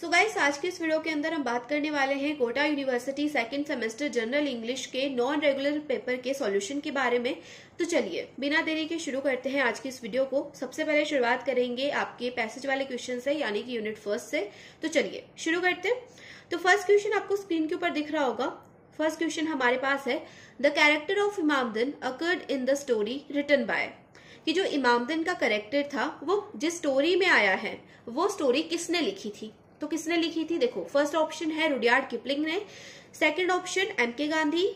सो so guys आज के इस वीडियो के अंदर हम बात करने वाले हैं Kota university second semester general English के नॉन रेगुलर पेपर के सॉल्यूशन के बारे में तो चलिए बिना देरी के शुरू करते हैं आज की इस वीडियो को सबसे पहले शुरुआत करेंगे आपके पैसेज वाले क्वेश्चन से यानी कि यूनिट फर्स्ट से तो चलिए शुरू करते हैं तो फर्स्ट क्वेश्चन आपको स्क्रीन के ऊपर दिख रहा होगा फर्स्ट क्वेश्चन हमारे पास है the character of Imamdin occurred in the story return by कि जो इमामदिन का कैरेक्टर था वो जिस स्टोरी में आया है वो स्टोरी किसने लिखी थी तो किसने लिखी थी देखो फर्स्ट ऑप्शन है रुडियार्ड किपलिंग ने second option M K Gandhi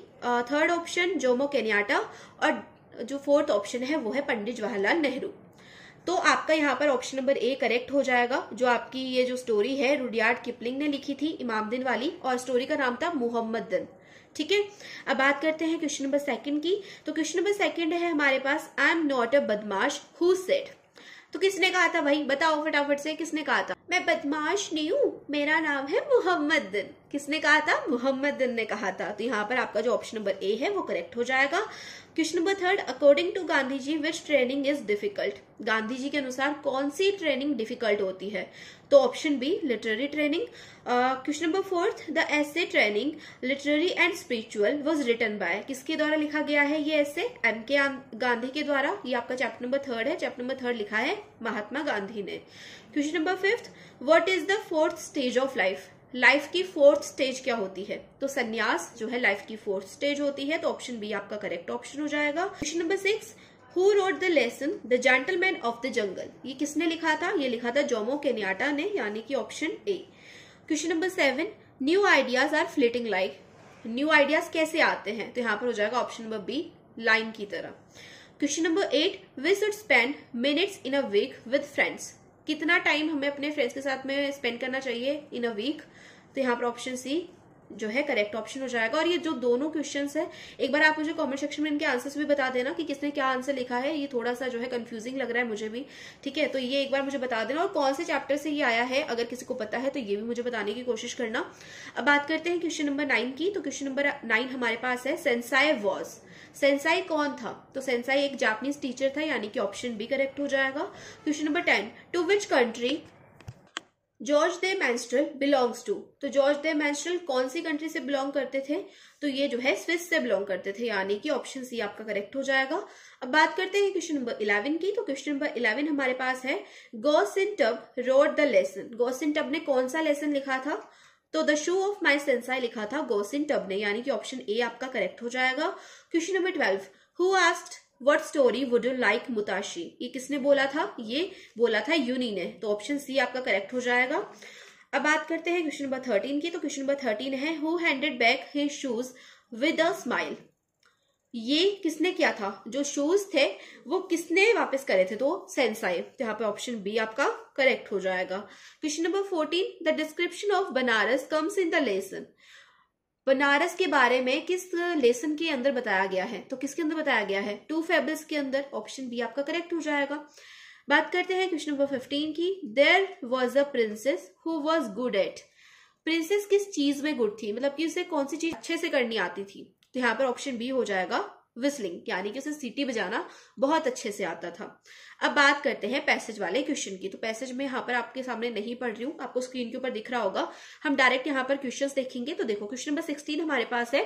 third option Jomo Kenyatta और जो फोर्थ ऑप्शन है वो है पंडित जवाहरलाल नेहरू तो आपका यहाँ पर ऑप्शन नंबर ए करेक्ट हो जाएगा जो आपकी ये जो स्टोरी है रुडियार्ड किपलिंग ने लिखी थी इमामदिन वाली और स्टोरी का नाम था दिन ठीक है अब बात करते हैं क्वेश्चन नंबर सेकंड की तो क्वेश्चन नंबर सेकंड है हमारे पास आई एम नॉट अ बदमाश हु सेड तो किसने कहा था भाई बताओ फटाफट से किसने कहा था मैं बदमाश नहीं हूँ मेरा नाम है मोहम्मद दिन किसने कहा था मोहम्मद ने कहा था तो यहाँ पर आपका जो ऑप्शन नंबर ए है वो करेक्ट हो जाएगा question number third according to Gandhi ji which training is difficult Gandhi ji के अनुसार कौन सी ट्रेनिंग डिफिकल्ट होती है तो option B literary training question number fourth the essay training literary and spiritual was written by किसके द्वारा लिखा गया है ये एसे एम के गांधी के द्वारा ये आपका चैप्टर नंबर थर्ड है चैप्टर नंबर थर्ड लिखा है महात्मा गांधी ने question number fifth what is the fourth stage of life life की फोर्थ स्टेज क्या होती है तो सन्यास जो है लाइफ की फोर्थ स्टेज होती है तो ऑप्शन बी आपका करेक्ट ऑप्शन हो जाएगा question number six who wrote the lesson the gentleman of the jungle ये किसने लिखा था ये लिखा था जोमो केनियाटा ने यानी कि option A question number seven new ideas are flitting like new ideas कैसे आते हैं तो यहाँ पर हो जाएगा ऑप्शन नंबर बी लाइन की तरह question number eight we should spend minutes in a week with friends कितना टाइम हमें अपने फ्रेंड्स के साथ में स्पेंड करना चाहिए इन अ वीक तो यहाँ पर ऑप्शन सी जो है करेक्ट ऑप्शन हो जाएगा और ये जो दोनों क्वेश्चन है एक बार आप मुझे कमेंट सेक्शन में इनके आंसर्स भी बता देना कि किसने क्या आंसर लिखा है ये थोड़ा सा जो है कंफ्यूजिंग लग रहा है मुझे भी ठीक है तो ये एक बार मुझे बता देना और कौन से चैप्टर से ये आया है अगर किसी को पता है तो ये भी मुझे बताने की कोशिश करना अब बात करते हैं क्वेश्चन नंबर नाइन की तो क्वेश्चन नंबर नाइन हमारे पास है सेंसाइव वॉज सेंसाई कौन था तो सेंसाई एक जापानीज टीचर था यानी कि ऑप्शन बी करेक्ट हो जाएगा question number ten to which country George de Mestral belongs to तो जॉर्ज दे मैंस्ट्रल कौन सी कंट्री से बिलोंग करते थे तो ये जो है स्विस से बिलोंग करते थे यानी कि ऑप्शन सी आपका करेक्ट हो जाएगा अब बात करते हैं क्वेश्चन नंबर इलेवन की तो क्वेश्चन नंबर इलेवन हमारे पास है Gosin tub wrote the lesson Gosin tub ने कौन सा लेसन लिखा था तो the shoe of my sensei लिखा था गोसिन टब ने यानी कि ऑप्शन ए आपका करेक्ट हो जाएगा question number twelve who asked what story would you like Mutashi ये किसने बोला था ये बोला था यूनी ने तो ऑप्शन सी आपका करेक्ट हो जाएगा अब बात करते हैं क्वेश्चन नंबर थर्टीन की तो क्वेश्चन नंबर थर्टीन है who handed back his shoes with a smile ये किसने किया था जो शूज थे वो किसने वापस करे थे तो सेंसाई तो यहाँ पे ऑप्शन बी आपका करेक्ट हो जाएगा question number fourteen the description of Banaras comes in the lesson Banaras के बारे में किस लेसन के अंदर बताया गया है तो किसके अंदर बताया गया है टू फेबल्स के अंदर ऑप्शन बी आपका करेक्ट हो जाएगा बात करते हैं क्वेश्चन नंबर फिफ्टीन की there was a princess who was good at princess किस चीज में गुड थी मतलब कि उसे कौन सी चीज अच्छे से करनी आती थी तो यहाँ पर ऑप्शन बी हो जाएगा विस्लिंग यानी कि उसे सीटी बजाना बहुत अच्छे से आता था अब बात करते हैं पैसेज वाले क्वेश्चन की तो पैसेज में यहाँ पर आपके सामने नहीं पढ़ रही हूँ आपको स्क्रीन के ऊपर दिख रहा होगा हम डायरेक्ट यहाँ पर क्वेश्चंस देखेंगे तो देखो क्वेश्चन नंबर सिक्सटीन हमारे पास है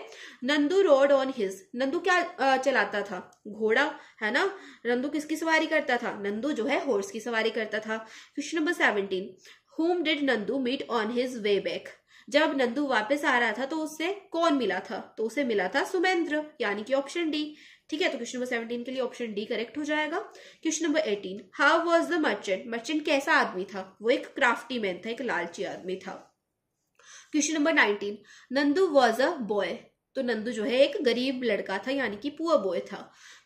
Nandu rode on his Nandu क्या चलाता था घोड़ा है ना नंदू किसकी सवारी करता था नंदू जो है हॉर्स की सवारी करता था question number seventeen whom did Nandu meet on his way back जब नंदू वापस आ रहा था तो उससे कौन मिला था तो उसे मिला था सुमेंद्र यानी कि ऑप्शन डी ठीक है तो क्वेश्चन नंबर सेवनटीन के लिए ऑप्शन डी करेक्ट हो जाएगा question number eighteen how was the merchant merchant कैसा आदमी था वो एक क्राफ्टी मैन था एक लालची आदमी था question number nineteen Nandu was a boy तो नंदू जो है एक गरीब लड़का था यानी कि पुअर बॉय था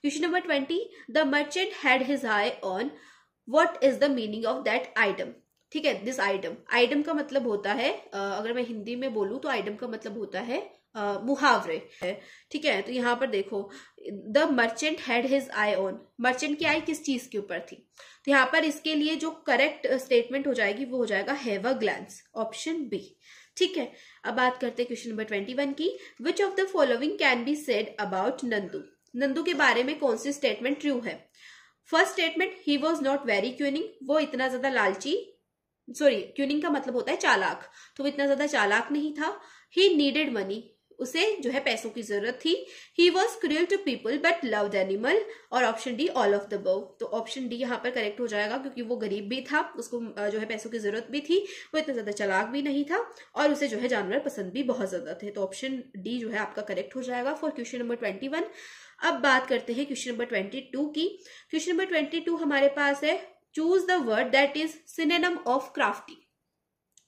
question number twenty the merchant had his eye on what is the meaning of that idiom ठीक है दिस आइटम आइटम का मतलब होता है अगर मैं हिंदी में बोलूं तो आइटम का मतलब होता है मुहावरे ठीक है तो यहाँ पर देखो the merchant had his eye on merchant की आई किस चीज के ऊपर थी तो यहाँ पर इसके लिए जो करेक्ट स्टेटमेंट हो जाएगी वो हो जाएगा have a glance option B ठीक है अब बात करते हैं क्वेश्चन नंबर ट्वेंटी वन की which of the following can be said about Nandu Nandu के बारे में कौन सी स्टेटमेंट ट्रू है first statement he was not very cunning वो इतना ज्यादा लालची सॉरी क्यूनिंग का मतलब होता है चालाक तो वो इतना ज्यादा चालाक नहीं था ही नीडेड मनी उसे जो है पैसों की जरूरत थी he was cruel to people but the animal और option D all of the above तो ऑप्शन डी यहाँ पर करेक्ट हो जाएगा क्योंकि वो गरीब भी था उसको जो है पैसों की जरूरत भी थी वो इतना ज्यादा चलाक भी नहीं था और उसे जो है जानवर पसंद भी बहुत ज्यादा थे तो ऑप्शन डी जो है आपका करेक्ट हो जाएगा for question number twenty one अब बात करते हैं क्वेश्चन नंबर ट्वेंटी टू की क्वेश्चन नंबर ट्वेंटी टू हमारे पास है choose the word that is synonym of crafty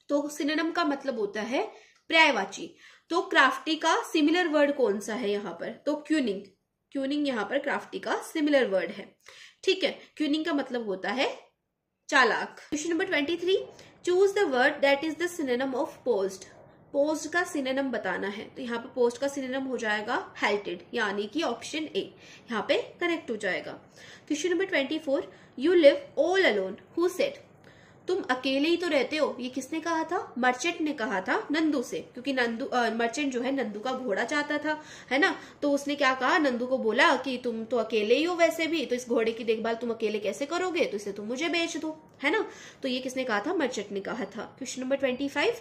तो सिनेनम का मतलब होता है पर्यायवाची तो क्राफ्टी का सिमिलर वर्ड कौन सा है यहाँ पर तो क्यूनिंग क्यूनिंग यहाँ पर क्राफ्टी का सिमिलर वर्ड है ठीक है क्यूनिंग का मतलब होता है चालाक question number twenty three choose the word that is the synonym of post post का सिनेनम बताना है तो यहाँ पे पोस्ट का सिनेनम हो जाएगा हेल्टेड यानी कि ऑप्शन ए यहाँ पे करेक्ट हो जाएगा question number twenty four you live all alone who said तुम अकेले ही तो रहते हो ये किसने कहा था मर्चेंट ने कहा था नंदू से क्योंकि नंदू मर्चेंट जो है नंदू का घोड़ा चाहता था है ना तो उसने क्या कहा नंदू को बोला कि तुम तो अकेले ही हो वैसे भी तो इस घोड़े की देखभाल तुम अकेले कैसे करोगे तो इसे तुम मुझे बेच दो है ना तो ये किसने कहा था मर्चेंट ने कहा था question number twenty five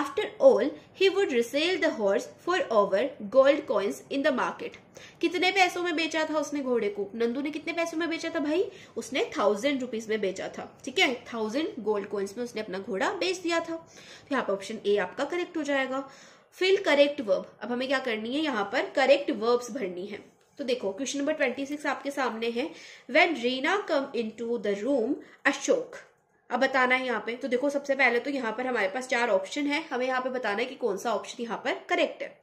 after all he would resell the horse for over gold coins in the market कितने पैसों में बेचा था उसने घोड़े को नंदू ने कितने पैसों में बेचा था भाई उसने थाउजेंड रुपीज में बेचा था ठीक है थाउजेंड गोल्ड गोल्ड कोइंस में उसने अपना घोड़ा बेच दिया था तो यहाँ पर ऑप्शन ए आपका करेक्ट हो जाएगा फिल करेक्ट वर्ब अब हमें क्या करनी है यहाँ पर करेक्ट वर्ब्स भरनी है तो देखो क्वेश्चन नंबर ट्वेंटी सिक्स आपके सामने है when Reena come into the room Ashok अब बताना है यहाँ पे तो देखो सबसे पहले तो यहाँ पर हमारे पास चार ऑप्शन है हमें यहाँ पे बताना है कि कौन सा ऑप्शन यहाँ पर करेक्ट है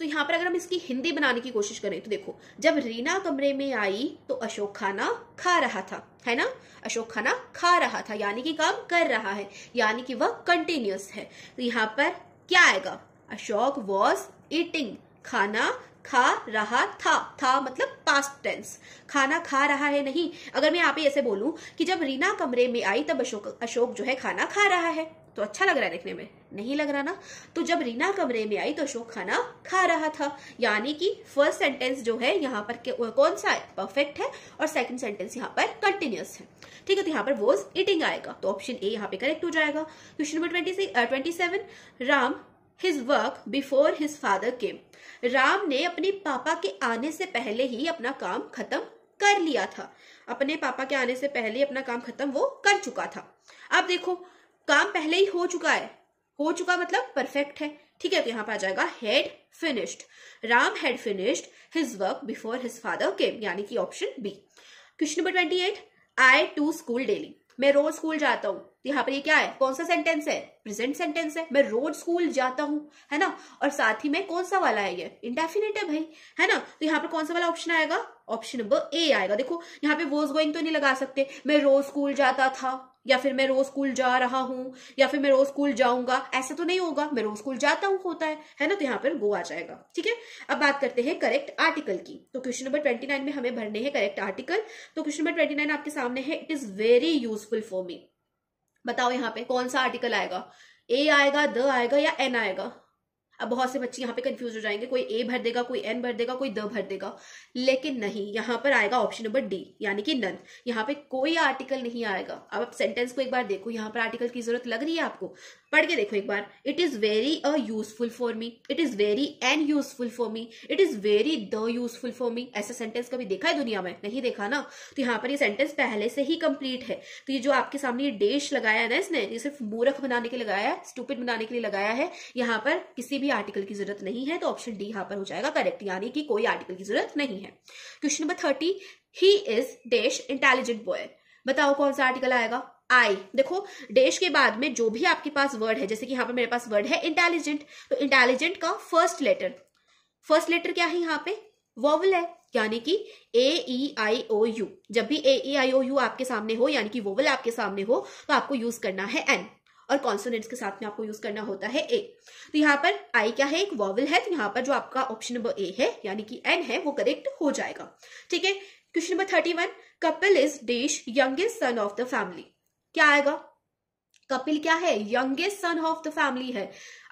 तो यहाँ पर अगर हम इसकी हिंदी बनाने की कोशिश करें तो देखो जब रीना कमरे में आई तो अशोक खाना खा रहा था है ना अशोक खाना खा रहा था यानी कि काम कर रहा है यानी कि वह कंटिन्यूस है तो यहाँ पर क्या आएगा अशोक वॉज ईटिंग खाना खा रहा था था मतलब पास्ट टेंस खाना खा रहा है नहीं अगर मैं यहाँ पे ऐसे बोलूं कि जब रीना कमरे में आई तब अशोक अशोक जो है खाना खा रहा है तो अच्छा लग रहा है देखने में नहीं लग रहा ना तो जब रीना कमरे में आई तो अशोक खाना खा रहा था यानी कि फर्स्ट सेंटेंस जो है यहाँ पर के, कौन सा है परफेक्ट है और सेकंड सेंटेंस यहाँ पर कंटिन्यूस है ठीक है तो यहाँ पर वॉज ईटिंग आएगा तो ऑप्शन ए यहाँ पे करेक्ट हो जाएगा question number twenty seven Ram his work before his father came Ram ने अपने पापा के आने से पहले ही अपना काम खत्म कर लिया था अपने पापा के आने से पहले अपना काम खत्म वो कर चुका था अब देखो काम पहले ही हो चुका है हो चुका मतलब परफेक्ट है ठीक है तो यहाँ पर आ जाएगा had finished Ram had finished his work before his father came यानी कि option B question number twenty eight I to school daily मैं रोज स्कूल जाता हूँ तो यहाँ पर ये क्या है कौन सा सेंटेंस है प्रेजेंट सेंटेंस है मैं रोज स्कूल जाता हूँ है ना और साथ ही में कौन सा वाला है ये इंडेफिनेट है भाई है ना तो यहाँ पर कौन सा वाला ऑप्शन आएगा ऑप्शन नंबर ए आएगा देखो यहाँ पे वोज गोइंग तो नहीं लगा सकते मैं रोज स्कूल जाता था या फिर मैं रोज स्कूल जा रहा हूँ या फिर मैं रोज स्कूल जाऊंगा ऐसा तो नहीं होगा मैं रोज स्कूल जाता हूं होता है है ना तो यहाँ पर गो आ जाएगा ठीक है अब बात करते हैं करेक्ट आर्टिकल की तो क्वेश्चन नंबर ट्वेंटी नाइन में हमें भरने हैं करेक्ट आर्टिकल तो क्वेश्चन नंबर ट्वेंटी नाइन आपके सामने है it is very useful for me बताओ यहाँ पे कौन सा आर्टिकल आएगा ए आएगा द आएगा या एन आएगा अब बहुत से बच्चे यहाँ पे कंफ्यूज हो जाएंगे कोई ए भर देगा कोई एन भर देगा कोई द भर देगा लेकिन नहीं यहाँ पर आएगा ऑप्शन नंबर डी यानी कि नन यहाँ पे कोई आर्टिकल नहीं आएगा अब आप सेंटेंस को एक बार देखो यहाँ पर आर्टिकल की जरूरत लग रही है आपको पढ़ के देखो एक बार it is very a useful for me it is very an useful for me it is very the useful for me ऐसा सेंटेंस कभी देखा है दुनिया में नहीं देखा ना तो यहाँ पर ये सेंटेंस पहले से ही कंप्लीट है तो ये जो आपके सामने ये डेश लगाया है ना इसने ये सिर्फ मूर्ख बनाने के लिए लगाया है स्टूपिड बनाने के लिए लगाया है यहाँ पर किसी भी आर्टिकल की जरूरत नहीं है तो ऑप्शन डी यहाँ पर हो जाएगा करेक्ट यानी कि कोई आर्टिकल की जरूरत नहीं है question number thirty he is dash intelligent boy बताओ कौन सा आर्टिकल आएगा आई देखो डेश के बाद में जो भी आपके पास वर्ड है जैसे कि यहां पर मेरे पास वर्ड है इंटेलिजेंट तो इंटेलिजेंट का फर्स्ट लेटर फर्स्ट लेटर क्या है यहाँ पे वोवल है यानी कि ए ई आई ओ यू जब भी ए ई आई ओ यू आपके सामने हो यानी कि वोवल आपके सामने हो तो आपको यूज करना है एन और कॉन्सोनेंट्स के साथ में आपको यूज करना होता है ए तो यहाँ पर आई क्या है एक वॉवल है तो यहाँ पर जो आपका ऑप्शन नंबर ए है यानी कि एन है वो करेक्ट हो जाएगा ठीक है question number thirty one Kapil is dash youngest son of the family क्या आएगा कपिल क्या है youngest son of the family है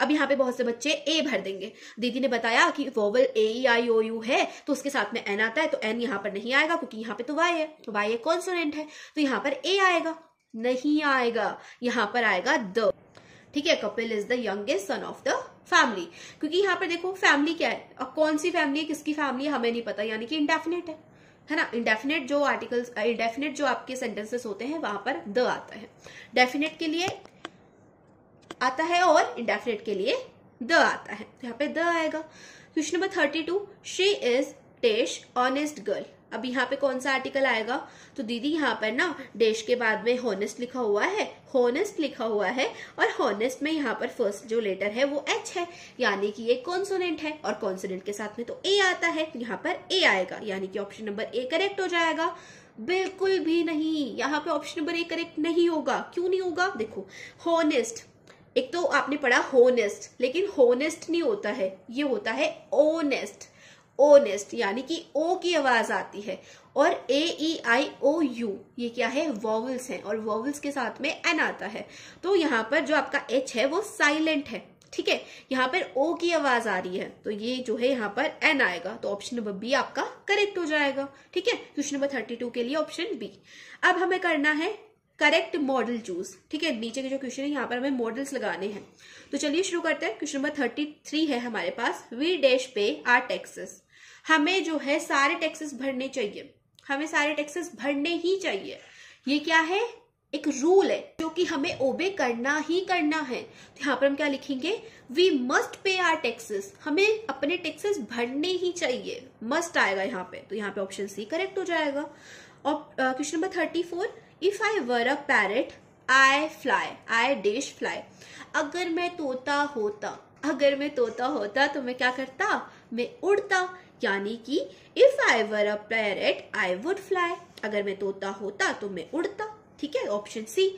अब यहाँ पे बहुत से बच्चे ए भर देंगे दीदी ने बताया कि vowel A E I O you है तो उसके साथ में एन आता है तो एन यहाँ पर नहीं आएगा क्योंकि यहाँ पे तो वाई है तो वाई एक कॉन्सोनेंट है तो यहाँ पर ए आएगा नहीं आएगा यहाँ पर आएगा द ठीक है Kapil is the youngest son of the family क्योंकि यहाँ पर देखो फैमिली क्या है अब कौन सी फैमिली है किसकी फैमिली है हमें नहीं पता यानी कि इंडेफिनेट है है ना इंडेफिनेट जो आर्टिकल्स इंडेफिनेट uh, जो आपके सेंटेंसेस होते हैं वहां पर द आता है डेफिनेट के लिए आता है और इंडेफिनेट के लिए द आता है तो यहाँ पे द आएगा question number thirty two she is dash honest girl अब यहाँ पे कौन सा आर्टिकल आएगा तो दीदी यहाँ पर ना डेश के बाद में होनेस्ट लिखा हुआ है होनेस्ट लिखा हुआ है और होनेस्ट में यहाँ पर फर्स्ट जो लेटर है वो एच है यानी कि ये कॉन्सोनेंट है और कॉन्सोनेंट के साथ में तो ए आता है तो यहाँ पर ए आएगा यानी कि ऑप्शन नंबर ए करेक्ट हो जाएगा बिल्कुल भी नहीं यहाँ पे ऑप्शन नंबर ए करेक्ट नहीं होगा क्यों नहीं होगा देखो होनेस्ट एक तो आपने पढ़ा होनेस्ट लेकिन होनेस्ट नहीं होता है ये होता है ओनेस्ट ओनेस्ट यानी कि ओ की आवाज आती है और ए ई आई ओ यू ये क्या है वॉवल्स हैं और वॉवल्स के साथ में एन आता है तो यहाँ पर जो आपका एच है वो साइलेंट है ठीक है यहाँ पर ओ की आवाज आ रही है तो ये जो है यहाँ पर एन आएगा तो ऑप्शन नंबर बी आपका करेक्ट हो जाएगा ठीक है क्वेश्चन नंबर थर्टी टू के लिए ऑप्शन बी अब हमें करना है करेक्ट मॉडल चूज ठीक है नीचे के जो क्वेश्चन है यहाँ पर हमें मॉडल्स लगाने हैं तो चलिए शुरू करते हैं क्वेश्चन नंबर थर्टी थ्री है हमारे पास we dash pay our taxes हमें जो है सारे टैक्सेस भरने चाहिए हमें सारे टैक्सेस भरने ही चाहिए ये क्या है एक रूल है जो कि हमें ओबे करना ही करना है तो यहाँ पर हम क्या लिखेंगे we must pay our taxes हमें अपने टैक्सेस भरने ही चाहिए मस्ट आएगा यहाँ पे तो यहाँ पे ऑप्शन सी करेक्ट हो जाएगा और question number thirty four if I were a parrot I fly I dash fly अगर मैं तोता होता अगर मैं तोता होता तो मैं क्या करता मैं उड़ता यानी कि if I were a parrot I would fly अगर मैं तोता होता तो मैं उड़ता ठीक है option C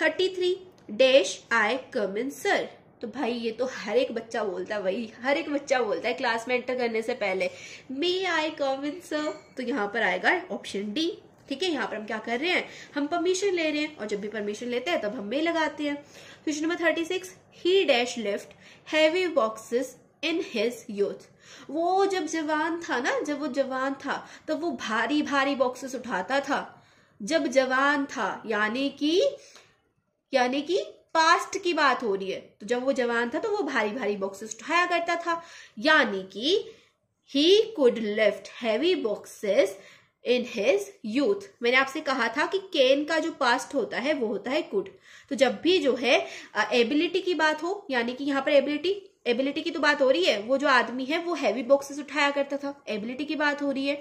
thirty three dash I come in sir तो भाई ये तो हर एक बच्चा बोलता है वही हर एक बच्चा बोलता है क्लास में एंटर करने से पहले मे आई कम इन सर तो यहाँ पर आएगा ऑप्शन डी ठीक है यहाँ पर हम क्या कर रहे हैं हम परमिशन ले रहे हैं और जब भी परमिशन लेते हैं तब हम मे लगाते हैं question number thirty six he dash left heavy boxes in his youth वो जब जवान था ना जब वो जवान था तो वो भारी भारी बॉक्सेस उठाता था जब जवान था यानी कि यानी कि पास्ट की बात हो रही है तो जब वो जवान था तो वो भारी भारी बॉक्सेस उठाया करता था यानी कि he could lift heavy boxes in his youth मैंने आपसे कहा था कि केन का जो पास्ट होता है वो होता है कुड तो जब भी जो है एबिलिटी की बात हो यानी कि यहां पर एबिलिटी एबिलिटी की तो बात हो रही है वो जो आदमी है वो हैवी बॉक्सेस उठाया करता था एबिलिटी की बात हो रही है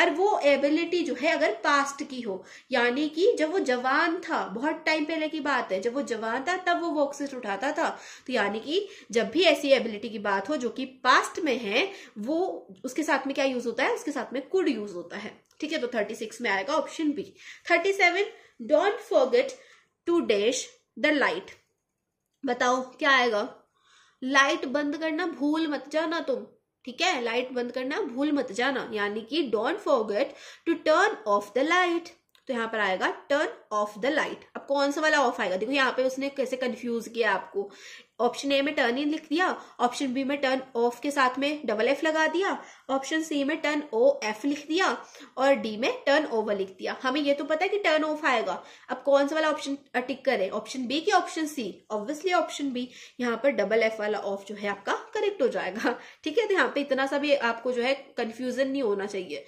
और वो एबिलिटी जो है अगर पास्ट की हो यानी कि जब वो जवान था बहुत टाइम पहले की बात है जब वो जवान था तब वो बॉक्सेस उठाता था तो यानी कि जब भी ऐसी एबिलिटी की बात हो जो कि पास्ट में है वो उसके साथ में क्या यूज होता है उसके साथ में कुड यूज होता है ठीक है तो थर्टी सिक्स में आएगा option B thirty seven don't forget to dash the light बताओ क्या आएगा लाइट बंद करना भूल मत जाना तुम ठीक है लाइट बंद करना भूल मत जाना यानी कि don't forget to turn off the light तो यहाँ पर आएगा टर्न ऑफ द लाइट अब कौन सा वाला ऑफ आएगा देखो यहाँ पे उसने कैसे कंफ्यूज किया आपको ऑप्शन ए में टर्न इन लिख दिया ऑप्शन बी में टर्न ऑफ के साथ में डबल एफ लगा दिया ऑप्शन सी में टर्न ओ एफ लिख दिया और डी में टर्न ओवर लिख दिया हमें ये तो पता है कि टर्न ऑफ आएगा अब कौन सा वाला ऑप्शन टिक करें ऑप्शन बी की option C obviously option B यहाँ पर डबल एफ वाला ऑफ जो है आपका करेक्ट हो जाएगा ठीक है तो यहाँ पे इतना सा भी आपको जो है कंफ्यूजन नहीं होना चाहिए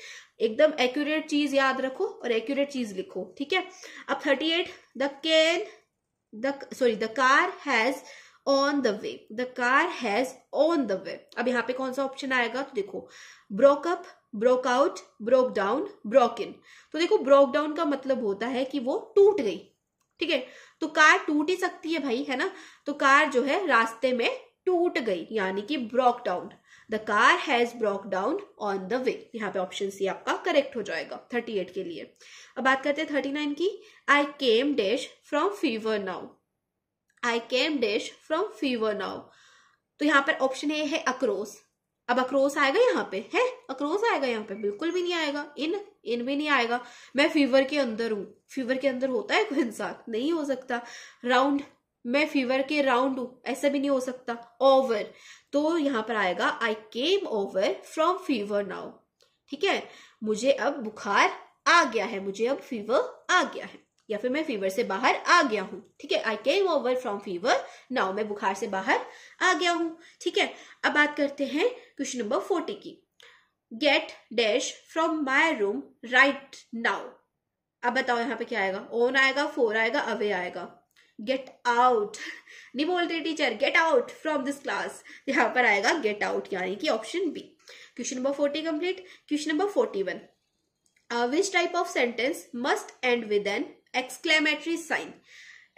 एकदम एक्यूरेट चीज याद रखो और एक्यूरेट चीज लिखो ठीक है अब thirty eight the can the sorry the car has on the way the car has on the way अब यहाँ पे कौन सा ऑप्शन आएगा तो देखो broke up broke out broke down broke in तो देखो ब्रोक डाउन का मतलब होता है कि वो टूट गई ठीक है तो कार टूट ही सकती है भाई है ना तो कार जो है रास्ते में टूट गई यानी कि broke down the car has broke down on the way यहाँ पे ऑप्शन सी आपका करेक्ट हो जाएगा थर्टी एट के लिए अब बात करते हैं थर्टी नाइन की I came dash from fever now I came dash from fever now तो यहाँ पर ऑप्शन ए है अक्रोस अब अक्रोस आएगा यहाँ पे है अक्रोस आएगा यहाँ पे बिल्कुल भी नहीं आएगा इन इन भी नहीं आएगा मैं फीवर के अंदर हूँ फीवर के अंदर होता है कोई इंसान नहीं हो सकता राउंड मैं फीवर के राउंड हूं ऐसा भी नहीं हो सकता ओवर तो यहाँ पर आएगा I came over from fever now ठीक है मुझे अब बुखार आ गया है मुझे अब फीवर आ गया है या फिर मैं फीवर से बाहर आ गया हूँ ठीक है I came over from fever now मैं बुखार से बाहर आ गया हूँ ठीक है अब बात करते हैं क्वेश्चन नंबर फोर्टी की get dash from my room right now अब बताओ यहाँ पे क्या आएगा ओन आएगा फोर आएगा अवे आएगा गेट आउट नहीं बोलते teacher get out from this class यहाँ पर आएगा गेट आउट यानी कि option B question number forty complete question number forty one which type of sentence must end with an exclamatory sign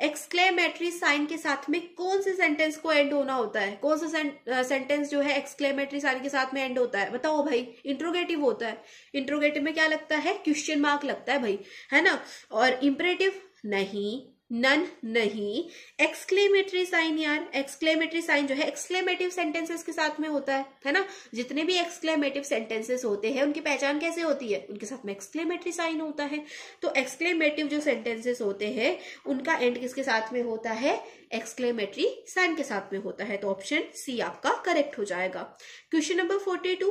exclamatory sign के साथ में कौन से सेंटेंस को एंड होना होता है कौन सा सेंटेंस uh, जो है एक्सक्लेमेटरी साइन के साथ में एंड होता है बताओ भाई इंट्रोगेटिव होता है इंट्रोगेटिव में क्या लगता है क्वेश्चन मार्क लगता है भाई है ना और इम्परेटिव नहीं नन नहीं एक्सक्लेमेटरी साइन यार एक्सक्लेमेटरी साइन जो है एक्सक्लेमेटिव सेंटेंसेस के साथ में होता है है ना जितने भी एक्सक्लेमेटिव सेंटेंसेस होते हैं उनकी पहचान कैसे होती है उनके साथ में एक्सक्लेमेटरी साइन होता है तो एक्सक्लेमेटिव जो सेंटेंसेस होते हैं उनका एंड किसके साथ में होता है एक्सक्लेमेटरी साइन के साथ में होता है तो ऑप्शन सी आपका करेक्ट हो जाएगा question number forty two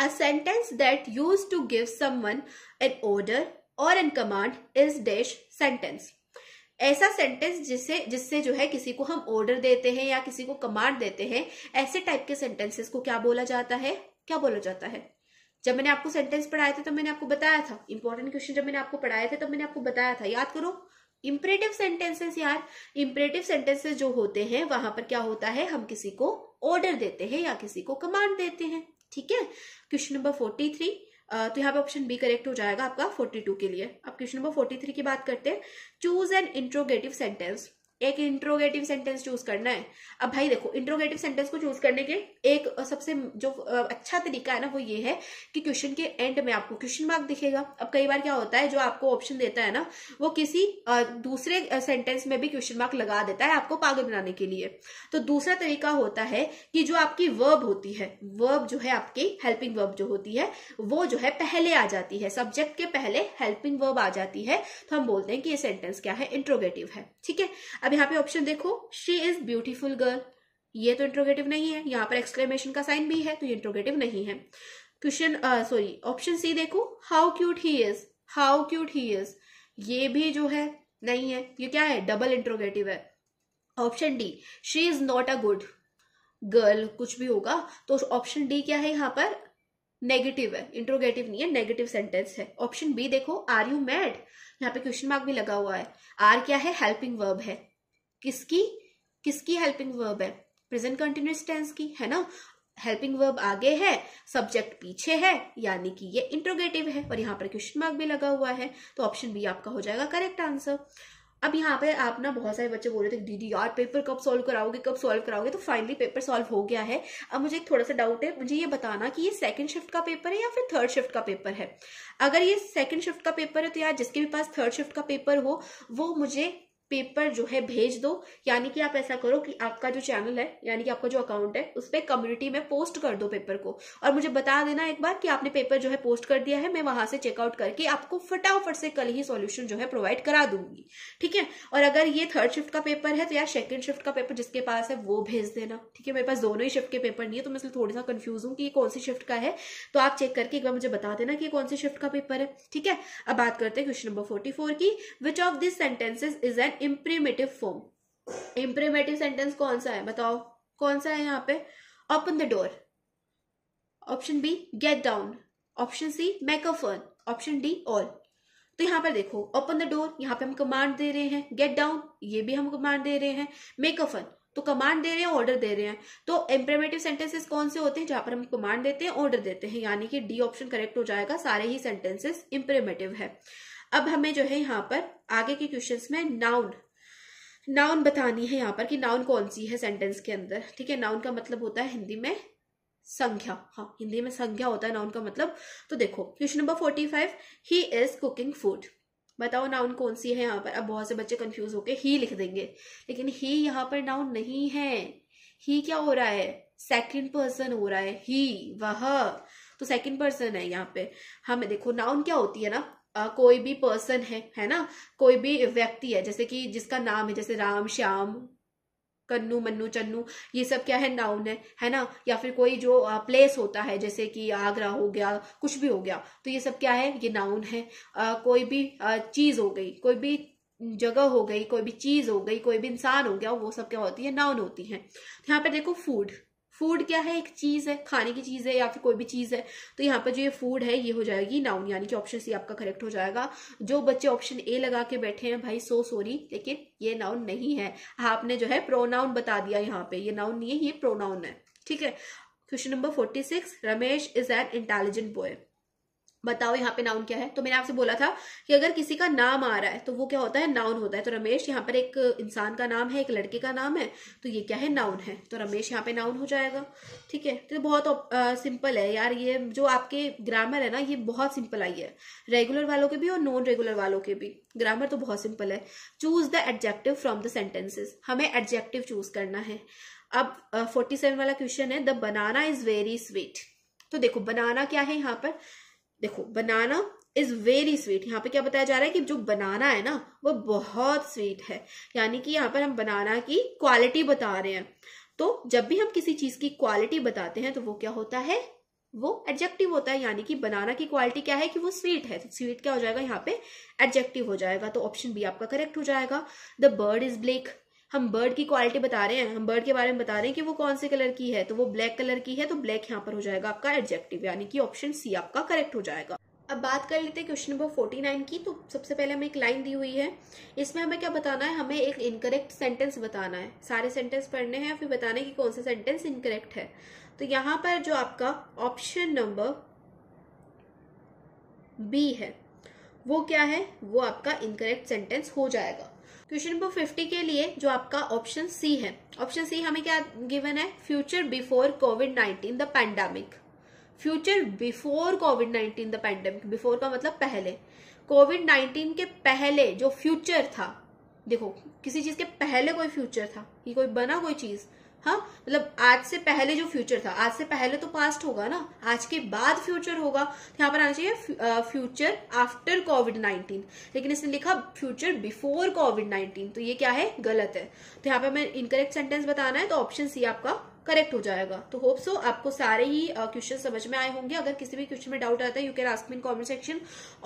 a sentence that use to give someone an order or an command is dash sentence ऐसा सेंटेंस जिसे जिससे जो है किसी को हम ऑर्डर देते हैं या किसी को कमांड देते हैं ऐसे टाइप के सेंटेंसेस को क्या बोला जाता है क्या बोला जाता है जब मैंने आपको सेंटेंस पढ़ाए थे तो मैंने आपको बताया था इंपॉर्टेंट क्वेश्चन जब मैंने आपको पढ़ाए थे तब तो मैंने आपको बताया था याद करो इम्परेटिव सेंटेंसेस यार इम्परेटिव सेंटेंसेस जो होते हैं वहां पर क्या होता है हम किसी को ऑर्डर देते हैं या किसी को कमांड देते हैं ठीक है क्वेश्चन नंबर फोर्टी थ्री तो यहाँ पे ऑप्शन बी करेक्ट हो जाएगा आपका फोर्टी टू के लिए अब क्वेश्चन नंबर फोर्टी थ्री की बात करते हैं चूज एन इंट्रोगेटिव सेंटेंस एक इंट्रोगेटिव सेंटेंस चूज करना है अब भाई देखो इंट्रोगेटिव सेंटेंस को चूज करने के एक सबसे जो अच्छा तरीका है ना वो ये है कि क्वेश्चन के एंड में आपको क्वेश्चन मार्क दिखेगा अब कई बार क्या होता है जो आपको ऑप्शन देता है ना वो किसी दूसरे सेंटेंस में भी क्वेश्चन मार्क लगा देता है आपको पागल बनाने के लिए तो दूसरा तरीका होता है कि जो आपकी वर्ब होती है वर्ब जो है आपकी हेल्पिंग वर्ब जो होती है वो जो है पहले आ जाती है सब्जेक्ट के पहले हेल्पिंग वर्ब आ जाती है तो हम बोलते हैं कि ये सेंटेंस क्या है इंट्रोगेटिव है ठीक है अब यहाँ पे ऑप्शन देखो शी इज ब्यूटीफुल गर्ल ये तो इंट्रोगेटिव नहीं है यहाँ पर एक्सक्लेमेशन का साइन भी है तो ये इंट्रोगेटिव नहीं है क्वेश्चन सॉरी ऑप्शन सी देखो how cute he is how cute he is ये भी जो है नहीं है ये क्या है डबल इंट्रोगेटिव है option D she is not a good girl कुछ भी होगा तो ऑप्शन डी क्या है यहाँ पर नेगेटिव है इंट्रोगेटिव नहीं है नेगेटिव सेंटेंस है ऑप्शन बी देखो आर यू मैड यहाँ पे क्वेश्चन मार्क भी लगा हुआ है आर क्या है हेल्पिंग वर्ब है किसकी किसकी हेल्पिंग वर्ब है प्रेजेंट कंटिन्यूस टेंस की है ना हेल्पिंग वर्ब आगे है सब्जेक्ट पीछे है यानी कि ये इंट्रोगेटिव है और यहाँ पर क्वेश्चन मार्क भी लगा हुआ है तो ऑप्शन बी आपका हो जाएगा करेक्ट आंसर अब यहाँ पे आप ना बहुत सारे बच्चे बोल रहे थे दीदी यार पेपर कब सॉल्व कराओगे कब सॉल्व कराओगे तो फाइनली पेपर सॉल्व हो गया है अब मुझे एक थोड़ा सा डाउट है मुझे ये बताना कि ये सेकंड शिफ्ट का पेपर है या फिर थर्ड शिफ्ट का पेपर है अगर ये सेकंड शिफ्ट का पेपर है तो यार जिसके भी पास थर्ड शिफ्ट का पेपर हो वो मुझे पेपर जो है भेज दो यानी कि आप ऐसा करो कि आपका जो चैनल है यानी कि आपका जो अकाउंट है उस पर कम्युनिटी में पोस्ट कर दो पेपर को और मुझे बता देना एक बार कि आपने पेपर जो है पोस्ट कर दिया है मैं वहां से चेकआउट करके आपको फटाफट से कल ही सोल्यूशन जो है प्रोवाइड करा दूंगी ठीक है और अगर ये थर्ड शिफ्ट का पेपर है तो यार सेकेंड शिफ्ट का पेपर जिसके पास है वो भेज देना ठीक है मेरे पास दोनों ही शिफ्ट के पेपर नहीं है तो मैं इसलिए थोड़ा सा कंफ्यूज हूँ कि ये कौन सी शिफ्ट का है तो आप चेक करके एक बार मुझे बता देना कि कौन सी शिफ्ट का पेपर है ठीक है अब बात करते हैं क्वेश्चन नंबर फोर्टी फोर की which of this sentences is an imperative form imperative sentence कौन सा है बताओ कौन सा है यहाँ पे open the door option B get down option C make a fun option D all तो यहाँ पर देखो ओपन द डोर यहाँ पे हम कमांड दे रहे हैं गेट डाउन ये भी हम कमांड दे रहे हैं मेक अ फन तो कमांड दे रहे हैं ऑर्डर दे रहे हैं तो इम्प्रेमेटिव सेंटेंसेस कौन से होते हैं जहां पर हम कमांड देते हैं ऑर्डर देते हैं यानी कि डी ऑप्शन करेक्ट हो जाएगा सारे ही सेंटेंसेस इम्प्रेमेटिव है अब हमें जो है यहाँ पर आगे के क्वेश्चन में नाउन नाउन बतानी है यहाँ पर कि नाउन कौन सी है सेंटेंस के अंदर ठीक है नाउन का मतलब होता है हिंदी में संख्या हाँ हिंदी में संख्या होता है नाउन का मतलब तो देखो question number forty five he is cooking food बताओ नाउन कौन सी है यहाँ पर अब बहुत से बच्चे कंफ्यूज होके ही लिख देंगे लेकिन ही यहाँ पर नाउन नहीं है ही क्या हो रहा है सेकंड पर्सन हो रहा है ही वह तो सेकंड पर्सन है यहाँ पे हमें देखो नाउन क्या होती है ना आ, कोई भी पर्सन है है ना कोई भी व्यक्ति है जैसे कि जिसका नाम है जैसे राम श्याम कन्नू मन्नू चन्नू ये सब क्या है नाउन है है ना या फिर कोई जो प्लेस होता है जैसे कि आगरा हो गया कुछ भी हो गया तो ये सब क्या है ये नाउन है आ, कोई भी चीज हो गई कोई भी जगह हो गई कोई भी चीज हो गई कोई भी इंसान हो गया वो सब क्या होती है नाउन होती है यहाँ पे देखो फूड फूड क्या है एक चीज है खाने की चीज है या फिर कोई भी चीज है तो यहाँ पर जो ये फूड है ये हो जाएगी नाउन यानी कि ऑप्शन सी आपका करेक्ट हो जाएगा जो बच्चे ऑप्शन ए लगा के बैठे हैं भाई सो सॉरी लेकिन ये नाउन नहीं है आपने जो है प्रोनाउन बता दिया यहाँ पे ये नाउन नहीं है ये प्रोनाउन है ठीक है question number forty six Ramesh is an intelligent boy बताओ यहाँ पे नाउन क्या है तो मैंने आपसे बोला था कि अगर किसी का नाम आ रहा है तो वो क्या होता है नाउन होता है तो रमेश यहाँ पर एक इंसान का नाम है एक लड़के का नाम है तो ये क्या है नाउन है तो रमेश यहाँ पे नाउन हो जाएगा ठीक है तो बहुत आ, सिंपल है यार ये जो आपके ग्रामर है ना ये बहुत सिंपल आई है रेगुलर वालों के भी और नॉन रेगुलर वालों के भी ग्रामर तो बहुत सिंपल है choose the adjective from the sentences हमें एडजेक्टिव चूज करना है अब फोर्टी सेवन वाला क्वेश्चन है the banana is very sweet तो देखो बनाना क्या है यहाँ पर देखो बनाना इज वेरी स्वीट यहाँ पे क्या बताया जा रहा है कि जो बनाना है ना वो बहुत स्वीट है यानी कि यहाँ पर हम बनाना की क्वालिटी बता रहे हैं तो जब भी हम किसी चीज की क्वालिटी बताते हैं तो वो क्या होता है वो एडजेक्टिव होता है यानी कि बनाना की क्वालिटी क्या है कि वो स्वीट है तो स्वीट क्या हो जाएगा यहाँ पे एडजेक्टिव हो जाएगा तो ऑप्शन बी आपका करेक्ट हो जाएगा द बर्ड इज ब्लेक हम बर्ड की क्वालिटी बता रहे हैं हम बर्ड के बारे में बता रहे हैं कि वो कौन से कलर की है तो वो ब्लैक कलर की है तो ब्लैक यहाँ पर हो जाएगा आपका एडजेक्टिव यानी कि ऑप्शन सी आपका करेक्ट हो जाएगा अब बात कर लेते हैं क्वेश्चन नंबर फोर्टी नाइन की तो सबसे पहले हमें एक लाइन दी हुई है इसमें हमें क्या बताना है हमें एक इनकरेक्ट सेंटेंस बताना है सारे सेंटेंस पढ़ने हैं फिर बताना है कि कौन सा सेंटेंस इनकरेक्ट है तो यहाँ पर जो आपका ऑप्शन नंबर बी है वो क्या है वो आपका इनकरेक्ट सेंटेंस हो जाएगा क्वेश्चन नंबर फिफ्टी के लिए जो आपका ऑप्शन सी है ऑप्शन सी हमें क्या गिवन है future before COVID nineteen the pandemic future before COVID nineteen the pandemic before का मतलब पहले कोविड नाइन्टीन के पहले जो फ्यूचर था देखो किसी चीज के पहले कोई फ्यूचर था कि कोई बना कोई चीज हाँ मतलब आज से पहले जो फ्यूचर था आज से पहले तो पास्ट होगा ना आज के बाद फ्यूचर होगा तो यहाँ पर आना चाहिए फ्यूचर आफ्टर कोविड नाइनटीन लेकिन इसने लिखा फ्यूचर बिफोर कोविड नाइनटीन तो ये क्या है गलत है तो यहाँ पर मैं इनकरेक्ट सेंटेंस बताना है तो ऑप्शन सी आपका करेक्ट हो जाएगा तो होप सो आपको सारे ही क्वेश्चन समझ में आए होंगे अगर किसी भी क्वेश्चन में डाउट आता है you can ask me in comment section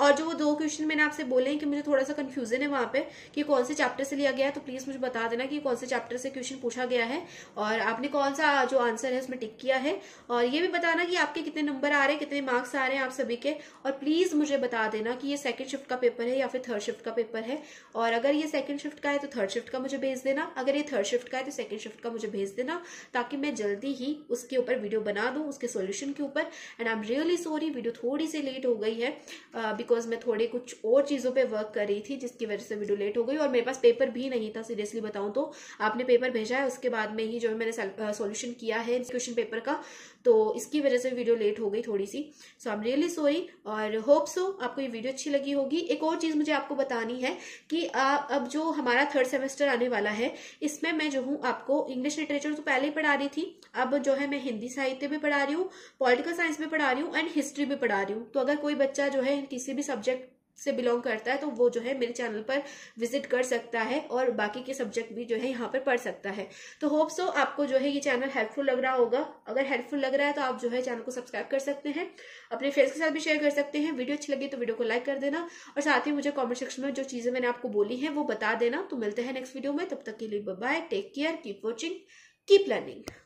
और जो वो दो क्वेश्चन मैंने आपसे बोले कि मुझे थोड़ा सा कंफ्यूजन है वहां पे कि कौन से चैप्टर से लिया गया है तो प्लीज मुझे बता देना कि कौन से चैप्टर से क्वेश्चन पूछा गया है और आपने कौन सा जो आंसर है उसमें टिक किया है और ये भी बताना कि आपके कितने नंबर आ रहे हैं कितने मार्क्स आ रहे हैं आप सभी के और प्लीज मुझे बता देना कि ये सेकंड शिफ्ट का पेपर है या फिर थर्ड शिफ्ट का पेपर है और अगर ये सेकंड शिफ्ट का है तो थर्ड शिफ्ट का मुझे भेज देना अगर ये थर्ड शिफ्ट का है तो सेकंड शिफ्ट का मुझे भेज देना ताकि मैं जल्दी ही उसके ऊपर वीडियो बना दूँ उसके सोल्यूशन के ऊपर and I am really sorry video थोड़ी सी लेट हो गई है बिकॉज uh, मैं थोड़े कुछ और चीज़ों पर वर्क कर रही थी जिसकी वजह से वीडियो लेट हो गई और मेरे पास पेपर भी नहीं था सीरियसली बताऊँ तो आपने पेपर भेजा है उसके बाद में ही जो मैंने सोल्यूशन uh, किया है क्वेश्चन पेपर का तो इसकी वजह से वीडियो लेट हो गई थोड़ी सी so I am really sorry और होप सो आपको ये वीडियो अच्छी लगी होगी एक और चीज़ मुझे आपको बतानी है कि आ, uh, अब जो हमारा थर्ड सेमेस्टर आने वाला है इसमें मैं जो हूँ आपको इंग्लिश लिटरेचर तो पहले ही पढ़ा रही थी थी अब जो है मैं हिंदी साहित्य भी पढ़ा रही हूँ पॉलिटिकल साइंस भी पढ़ा रही हूँ एंड हिस्ट्री भी पढ़ा रही हूँ तो अगर कोई बच्चा जो है किसी भी सब्जेक्ट से बिलोंग करता है तो वो जो है मेरे चैनल पर विजिट कर सकता है और बाकी के सब्जेक्ट भी जो है यहाँ पर पढ़ सकता है तो होप सो आपको जो है ये चैनल हेल्पफुल लग रहा होगा अगर हेल्पफुल लग रहा है तो आप जो है चैनल को सब्सक्राइब कर सकते हैं अपने फ्रेंड्स के साथ भी शेयर कर सकते हैं वीडियो अच्छी लगी तो वीडियो को लाइक कर देना और साथ ही मुझे कॉमेंट सेक्शन में जो चीज़ें मैंने आपको बोली है वो बता देना तो मिलते हैं नेक्स्ट वीडियो में तब तक के लिए bye take care keep watching keep learning